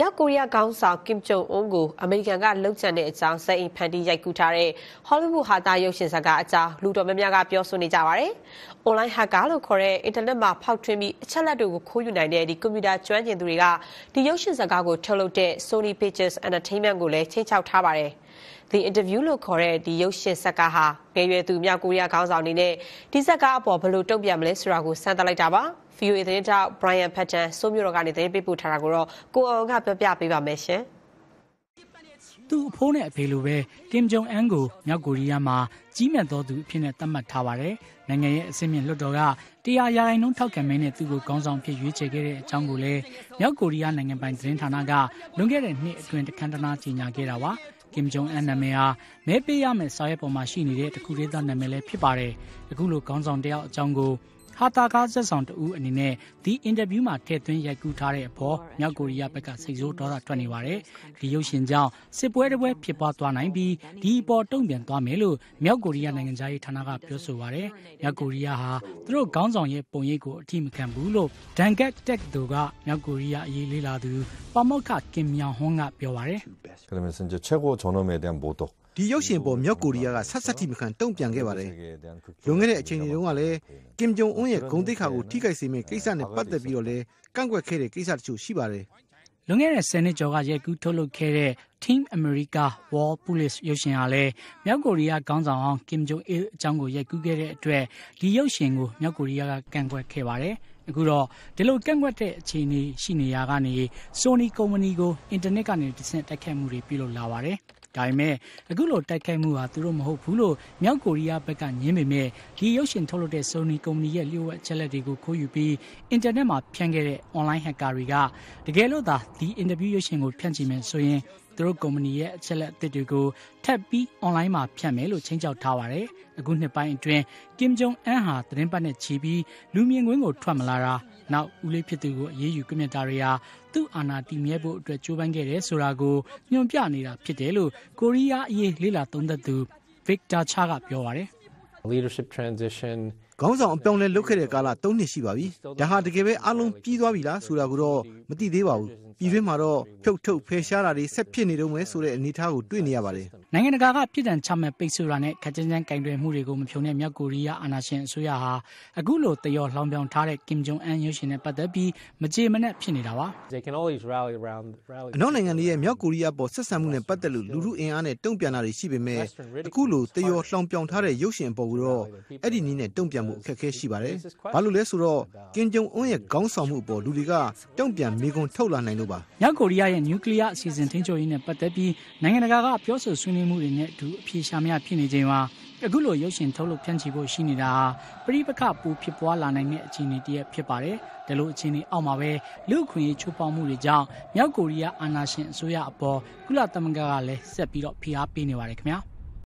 မြောက်ကိုရီးယားခေါင်းဆောင်ကင်ဂျုံအွန်းကိုအမေရိကန်ကလှုပ်ချန်တဲ့အကြောင်းစက်အိမ်ဖန်တီးရိုက်ကူးထားတဲ့ Hollywood ဟာတာရုပ်ရှင်ဇာတ်ကားအကြောင်းလူတော်များများကပြောဆိုနေကြပါတယ်။ online hacker လို့ခေါ်တဲ့အင်တာနက်မှာဖောက်ထွင်းပြီးအချက်အလက်တွေကိုခိုးယူနိုင်တဲ့ဒီကွန်ပျူတာကျွမ်းကျင်သူတွေကဒီရုပ်ရှင်ဇာတ်ကားကိုထုတ်လုပ်တဲ့ Sony Pictures Entertainment ကိုလည်းချိန်ချောက်ထားပါတယ် The Interview လို့ခေါ်တဲ့ဒီရုပ်ရှင်ဇာတ်ကားဟာငယ်ရွယ်သူမြောက်ကိုရီးယားခေါင်းဆောင်တွေနဲ့ဒီဇာတ်ကားအပေါ်ဘယ်လိုတုံ့ပြန်မလဲဆိုတာကိုစမ်းသပ်လိုက်တာပါ။ VOA သတင်းထောက် Brian Patton စိုးမြို့တော်ကနေသတင်းပေးပို့ထားတာကိုတော့ကိုအောင်ကပြောပြပေးပါမယ်ရှင်။သူအဖိုးနဲ့အဖေလိုပဲတင်ဂျုံအန်ကိုမြောက်ကိုရီးယားမှာကြီးမြတ်သောသူအဖြစ်နဲ့သတ်မှတ်ထားပါတယ်။နိုင်ငံရဲ့အစင်းမြင့်လွှတ်တော်ကတရားရရင်နှုံးထောက်ခံမဲနဲ့သူ့ကိုကောင်းဆောင်ဖြစ်ရွေးချယ်ခဲ့တဲ့အကြောင်းကိုလည်းမြောက်ကိုရီးယားနိုင်ငံပိုင်သတင်းဌာနကလွန်ခဲ့တဲ့နှစ်အတွင်းတခန်းတနာကြေညာခဲ့တာပါကင်ဂျုံအန်နာမည်ဟာမဲပေးရမယ့်စာရွက်ပေါ်မှာရှိနေတဲ့တခုသေးသောနာမည်လည်းဖြစ်ပါတယ်။အခုလိုခေါင်းဆောင်တယောက်အကြောင်းကိုဟာတာကားဆက်ဆောင်တူအနေနဲ့ဒီအင်တာဗျူးမှာထည့်သွင်းရိုက်ကူးထားတဲ့အပေါ်မြောက်ကိုရီးယားဘက်ကစိတ်ဆိုးဒေါသထွက်နေပါတယ်။ဒီရုပ်ရှင်ကြောင့်စစ်ပွဲတစ်ပွဲဖြစ်ပွားသွားနိုင်ပြီးဒီအပေါ်တုံ့ပြန်သွားမယ်လို့မြောက်ကိုရီးယားနိုင်ငံသားရေးဌာနကပြောဆိုပါတယ်။မြောက်ကိုရီးယားဟာသူတို့ခေါင်းဆောင်ရဲ့ပုံရိပ်ကိုအထိမခံဘူးလို့ဒန်ကက်တက်သူကမြောက်ကိုရီးယားအရေးလေးလာသူပမောက္ခကင်မြောင်ဟွန်းကပြောပါတယ်။그러면이제최고존엄에대한모독ဒီရုပ်ရှင်ပေါ်မြောက်ကိုရီးယားကဆက်ဆက်ထိမခံတုံ့ပြန်ခဲ့ပါတယ်။လွန်ခဲ့တဲ့အချိန်တုန်းကလည်းကင်ဂျုံအွန်းရဲ့ဂုဏ်သိက္ခာကိုထိခိုက်စေမယ့်ကိစ္စနဲ့ပတ်သက်ပြီးတော့လည်းကန့်ကွက်ခဲ့တဲ့ကိစ္စတချို့ရှိပါတယ်။လွန်ခဲ့တဲ့10နှစ်ကျော်ကရိုက်ကူးထုတ်လုပ်ခဲ့တဲ့ Team America War Police ရုပ်ရှင်ဟာလည်းမြောက်ကိုရီးယားခေါင်းဆောင်ဟောင်း Kim Jong Il အကြောင်းကိုရိုက်ကူးခဲ့တဲ့အတွက်ဒီရုပ်ရှင်ကိုမြောက်ကိုရီးယားကကန့်ကွက်ခဲ့ပါတယ်။အခုတော့ဒီလိုကန့်ကွက်တဲ့အခြေအနေရှိနေရာကနေ Sony ကုမ္ပဏီကိုအင်တာနက်ကနေတဆင့်တိုက်ခတ်မှုတွေပြုလုပ်လာပါတယ်။ဒါပေမဲ့အခုလိုတိုက်ခိုက်မှုဟာသူတို့မဟုတ်ဘူးလို့မြောက်ကိုရီးယားဘက်ကညင်းပေမဲ့ဒီရုပ်ရှင်ထုတ်လုပ်တဲ့ Sony ကုမ္ပဏီရဲ့လျှို့ဝှက်ချက်လက်တွေကိုခိုးယူပြီးအင်တာနက်မှာဖြန့်ခဲ့တဲ့ online hacker တွေကတကယ်လို့သာဒီ interview ရုပ်ရှင်ကိုဖြန့်ချိမယ်ဆိုရင်သူတို့ကုမ္ပဏီရဲ့အချက်လက်အသစ်တွေကိုထပ်ပြီး online မှာဖြန့်မယ်လို့ချိန်ချောက်ထားပါတယ်။အခုနှစ်ပိုင်းအတွင်း Kim Jong Un ဟာသတင်းပတ်နဲ့ချီပြီးလူမြင်ကွင်းကိုထွက်မလာတာနောက်ဦးလေးဖြစ်သူကိုအရေးယူကွမျက်တာတွေဟာသူ့အာဏာတည်မြဲဖို့အတွက်ကြိုးပမ်းခဲ့တယ်ဆိုတာကိုညွှန်ပြနေတာဖြစ်တယ်လို့ကိုရီးယားအရေးလေ့လာသုံးသပ်သူ Victor Cha ကပြောပါတယ် leadership transition ခေါင်းဆောင်အပြောင်းလဲလုပ်ခဲ့တဲ့ကာလ၃နှစ်ရှိပါပြီ။ဒါဟာတကယ်ပဲအလုံးပြီးသွားပြီလားဆိုတာကိုတော့မသိသေးပါဘူး။ပြည်တွင်းမှာတော့ဖြုတ်ထုတ်ဖယ်ရှားတာတွေဆက်ဖြစ်နေတော့မယ်ဆိုတဲ့အနေအထားကိုတွေ့နေရပါတယ်။နိုင်ငံတကာကပြည်ထန်ချမှတ်ပိတ်ဆို့တာနဲ့ခက်ကြမ်းကြမ်းကင်တွယ်မှုတွေကိုမဖြုံတဲ့မြောက်ကိုရီးယားအာဏာရှင်အစိုးရဟာအခုလိုတရော်လှောင်ပြောင်ထားတဲ့ကင်ဂျုံအန်ရုပ်ရှင်နဲ့ပတ်သက်ပြီးမကြေမနက်ဖြစ်နေတာပါ။အနောက်နိုင်ငံတွေရဲ့မြောက်ကိုရီးယားပေါ်ဆက်ဆံမှုနဲ့ပတ်သက်လို့လူလူအင်အားနဲ့တုံ့ပြန်တာတွေရှိပေမဲ့အခုလိုတရော်လှောင်ပြောင်ထားတဲ့ရုပ်ရှင်ပေါ်ကတော့အဲ့ဒီနည်းနဲ့တုံ့ပြန်မှုမှုအခက်အခဲရှိပါတယ်။ဘာလို့လဲဆိုတော့ကင်ဂျုံအွန်းရဲ့ခေါင်းဆောင်မှုအပေါ်လူတွေကတုံ့ပြန်မေးခွန်းထုတ်လာနိုင်လို့ပါ။မြောက်ကိုရီးယားရဲ့နျူကလ িয়ার အစီအစဉ်ထိန်းချုပ်ရေးနဲ့ပတ်သက်ပြီးနိုင်ငံတကာကပြောဆိုဆွေးနွေးမှုတွေနဲ့အတူအပြေရှာမရဖြစ်နေချိန်မှာအခုလိုရုပ်ရှင်ထုတ်လုပ်ဖြန့်ချီဖို့ရှိနေတာဟာပြိပခပူဖြစ်ပွားလာနိုင်တဲ့အခြေအနေတည်းဖြစ်ပါတယ်။ဒါလို့အခြေအနေအောက်မှာပဲလူခွင့်ရေးချိုးဖောက်မှုတွေကြောင့်မြောက်ကိုရီးယားအာဏာရှင်အစိုးရအပေါ်ကုလသမဂ္ဂကလည်းဆက်ပြီးတော့ဖိအားပေးနေပါတယ်ခင်ဗျာ။